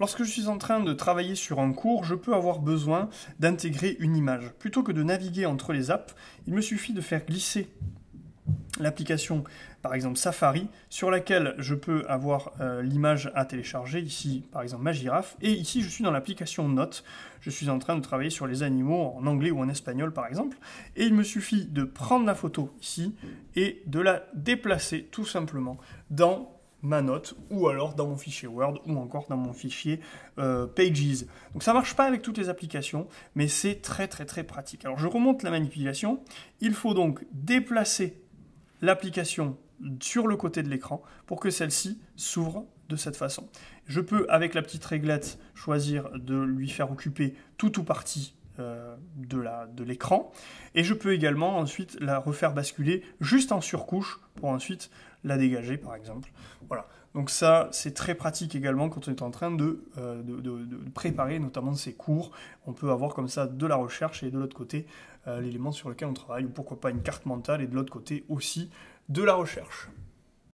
Lorsque je suis en train de travailler sur un cours, je peux avoir besoin d'intégrer une image. Plutôt que de naviguer entre les apps, il me suffit de faire glisser l'application, par exemple Safari, sur laquelle je peux avoir euh, l'image à télécharger, ici par exemple ma girafe, et ici je suis dans l'application Notes, je suis en train de travailler sur les animaux en anglais ou en espagnol par exemple, et il me suffit de prendre la photo ici et de la déplacer tout simplement dans ma note, ou alors dans mon fichier Word, ou encore dans mon fichier euh, Pages. Donc ça marche pas avec toutes les applications, mais c'est très très très pratique. Alors je remonte la manipulation, il faut donc déplacer l'application sur le côté de l'écran pour que celle-ci s'ouvre de cette façon. Je peux, avec la petite réglette, choisir de lui faire occuper tout ou partie euh, de l'écran. et je peux également ensuite la refaire basculer juste en surcouche pour ensuite la dégager par exemple. Voilà. Donc ça, c'est très pratique également quand on est en train de, euh, de, de, préparer notamment ses cours. On peut avoir comme ça de la recherche et de l'autre côté euh, l'élément sur lequel on travaille, ou pourquoi pas une carte mentale et de l'autre côté aussi de la recherche.